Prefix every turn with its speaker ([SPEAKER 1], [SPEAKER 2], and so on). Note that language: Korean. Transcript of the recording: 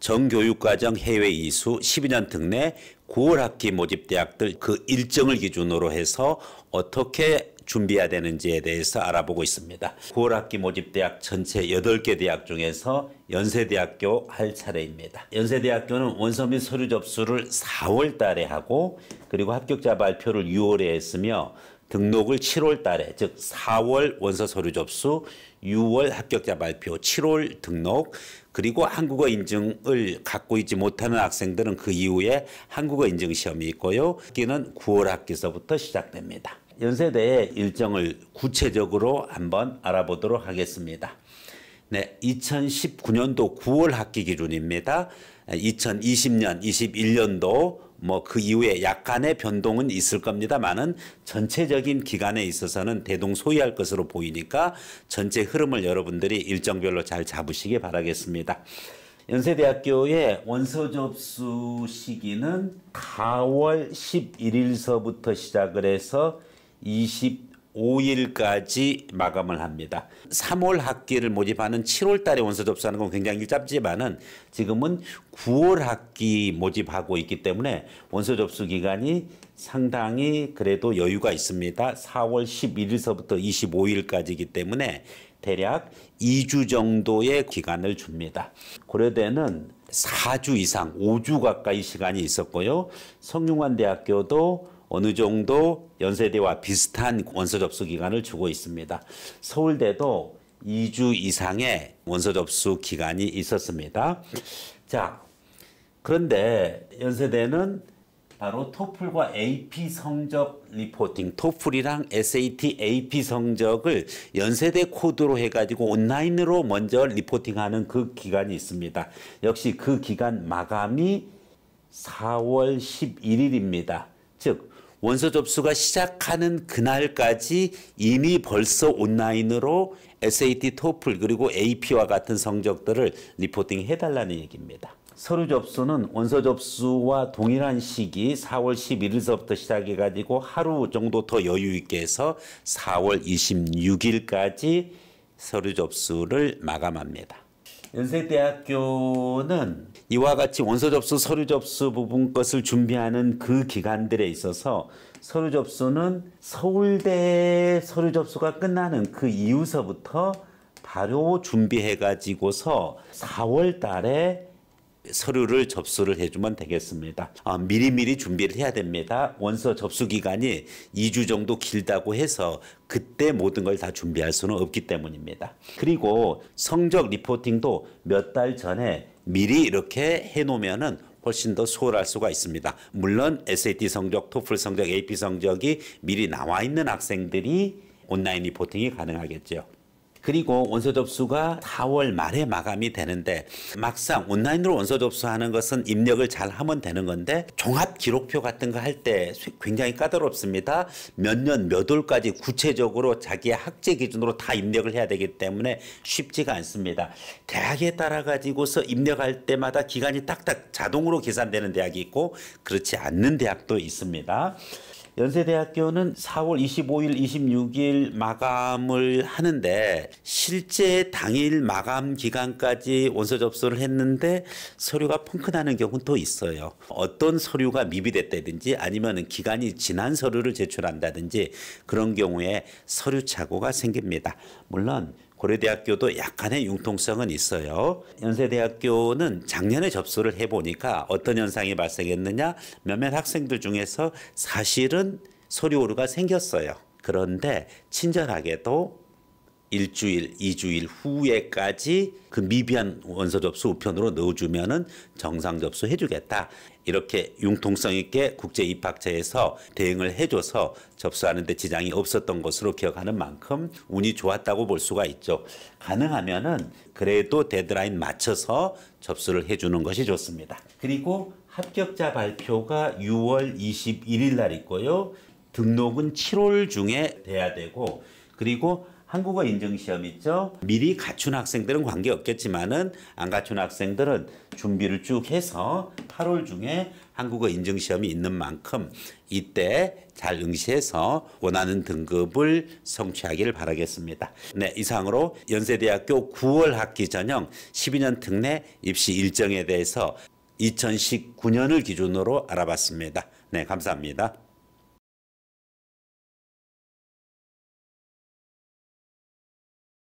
[SPEAKER 1] 정교육과정 해외 이수 12년 특례 9월 학기 모집 대학들 그 일정을 기준으로 해서 어떻게 준비해야 되는지에 대해서 알아보고 있습니다. 9월 학기 모집 대학 전체 8개 대학 중에서 연세대학교 할 차례입니다. 연세대학교는 원서 및 서류 접수를 4월 달에 하고 그리고 합격자 발표를 6월에 했으며 등록을 7월 달에 즉 4월 원서 서류 접수, 6월 합격자 발표, 7월 등록 그리고 한국어 인증을 갖고 있지 못하는 학생들은 그 이후에 한국어 인증 시험이 있고요. 학기는 9월 학기서부터 시작됩니다. 연세대의 일정을 구체적으로 한번 알아보도록 하겠습니다. 네, 2019년도 9월 학기 기준입니다. 2020년, 21년도 뭐그 이후에 약간의 변동은 있을 겁니다만은 전체적인 기간에 있어서는 대동 소이할 것으로 보이니까 전체 흐름을 여러분들이 일정별로 잘 잡으시기 바라겠습니다. 연세대학교의 원서 접수 시기는 4월 11일서부터 시작을 해서 5일까지 마감을 합니다. 3월 학기를 모집하는 7월 달에 원서 접수하는 건 굉장히 짧지만은 지금은 9월 학기 모집하고 있기 때문에 원서 접수 기간이 상당히 그래도 여유가 있습니다. 4월 11일서부터 25일까지이기 때문에 대략 2주 정도의 기간을 줍니다. 고려대는 4주 이상, 5주 가까이 시간이 있었고요. 성균관대학교도 어느 정도 연세대와 비슷한 원서 접수 기간을 주고 있습니다. 서울대도 2주 이상의 원서 접수 기간이 있었습니다. 자, 그런데 연세대는 바로 토플과 AP 성적 리포팅, 토플이랑 SAT AP 성적을 연세대 코드로 해가지고 온라인으로 먼저 리포팅하는 그 기간이 있습니다. 역시 그 기간 마감이 4월 11일입니다. 즉 원서 접수가 시작하는 그날까지 이미 벌써 온라인으로 SAT, 토플 그리고 AP와 같은 성적들을 리포팅 해달라는 얘기입니다. 서류 접수는 원서 접수와 동일한 시기 4월 11일서부터 시작해가지고 하루 정도 더 여유 있게 해서 4월 26일까지 서류 접수를 마감합니다. 연세대학교는 이와 같이 원서 접수, 서류 접수 부분 것을 준비하는 그 기간들에 있어서 서류 접수는 서울대 서류 접수가 끝나는 그 이후서부터 바로 준비해 가지고서 4월 달에 서류를 접수를 해주면 되겠습니다. 아, 미리미리 준비를 해야 됩니다. 원서 접수 기간이 2주 정도 길다고 해서 그때 모든 걸 다 준비할 수는 없기 때문입니다. 그리고 성적 리포팅도 몇 달 전에 미리 이렇게 해놓으면은 훨씬 더 수월할 수가 있습니다. 물론 SAT 성적, 토플 성적, AP 성적이 미리 나와 있는 학생들이 온라인 리포팅이 가능하겠죠. 그리고 원서 접수가 4월 말에 마감이 되는데 막상 온라인으로 원서 접수하는 것은 입력을 잘 하면 되는 건데 종합 기록표 같은 거 할 때 굉장히 까다롭습니다. 몇 년, 몇 월까지 구체적으로 자기의 학제 기준으로 다 입력을 해야 되기 때문에 쉽지가 않습니다. 대학에 따라 가지고서 입력할 때마다 기간이 딱딱 자동으로 계산되는 대학이 있고 그렇지 않는 대학도 있습니다. 연세대학교는 4월 25일, 26일 마감을 하는데 실제 당일 마감 기간까지 원서 접수를 했는데 서류가 펑크나는 경우는 또 있어요. 어떤 서류가 미비됐다든지 아니면 기간이 지난 서류를 제출한다든지 그런 경우에 서류 착오가 생깁니다. 물론 고려대학교도 약간의 융통성은 있어요. 연세대학교는 작년에 접수를 해보니까 어떤 현상이 발생했느냐 몇몇 학생들 중에서 사실은 소리오류가 생겼어요. 그런데 친절하게도 일주일, 이주일 후에까지 그 미비한 원서 접수 우편으로 넣어주면은 정상 접수 해주겠다. 이렇게 융통성 있게 국제 입학처에서 대응을 해줘서 접수하는데 지장이 없었던 것으로 기억하는 만큼 운이 좋았다고 볼 수가 있죠. 가능하면은 그래도 데드라인 맞춰서 접수를 해주는 것이 좋습니다. 그리고 합격자 발표가 6월 21일 날 있고요. 등록은 7월 중에 돼야 되고 그리고 한국어 인증 시험 있죠. 미리 갖춘 학생들은 관계 없겠지만은 안 갖춘 학생들은 준비를 쭉 해서 8월 중에 한국어 인증 시험이 있는 만큼 이때 잘 응시해서 원하는 등급을 성취하기를 바라겠습니다. 네, 이상으로 연세대학교 9월 학기 전형 12년 특례 입시 일정에 대해서 2019년을 기준으로 알아봤습니다. 네, 감사합니다.